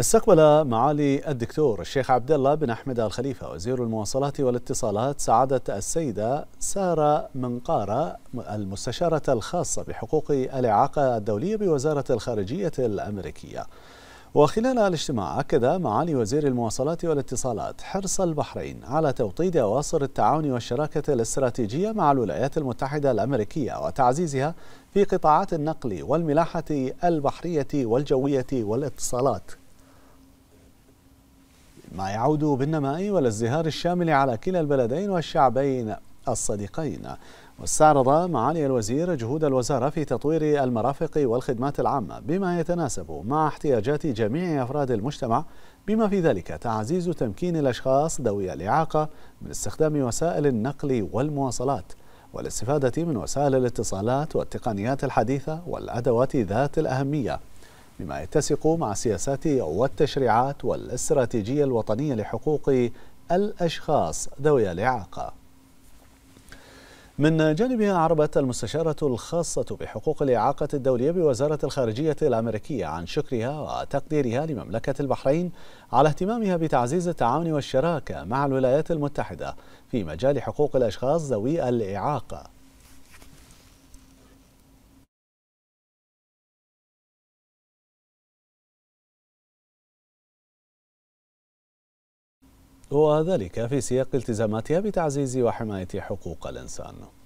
استقبل معالي الدكتور الشيخ عبد الله بن احمد الخليفه وزير المواصلات والاتصالات سعاده السيده ساره منقاره المستشاره الخاصه بحقوق الاعاقه الدوليه بوزاره الخارجيه الامريكيه. وخلال الاجتماع أكد معالي وزير المواصلات والاتصالات حرص البحرين على توطيد أواصر التعاون والشراكة الاستراتيجية مع الولايات المتحدة الأمريكية وتعزيزها في قطاعات النقل والملاحة البحرية والجوية والاتصالات ما يعود بالنماء والازدهار الشامل على كلا البلدين والشعبين الصديقين واستعرض معالي الوزير جهود الوزارة في تطوير المرافق والخدمات العامة بما يتناسب مع احتياجات جميع أفراد المجتمع بما في ذلك تعزيز تمكين الأشخاص ذوي الإعاقة من استخدام وسائل النقل والمواصلات والاستفادة من وسائل الاتصالات والتقنيات الحديثة والأدوات ذات الأهمية بما يتسق مع السياسات والتشريعات والاستراتيجية الوطنية لحقوق الأشخاص ذوي الإعاقة من جانبها عربت المستشارة الخاصة بحقوق الإعاقة الدولية بوزارة الخارجية الأمريكية عن شكرها وتقديرها لمملكة البحرين على اهتمامها بتعزيز التعاون والشراكة مع الولايات المتحدة في مجال حقوق الأشخاص ذوي الإعاقة وذلك في سياق التزاماتها بتعزيز وحماية حقوق الإنسان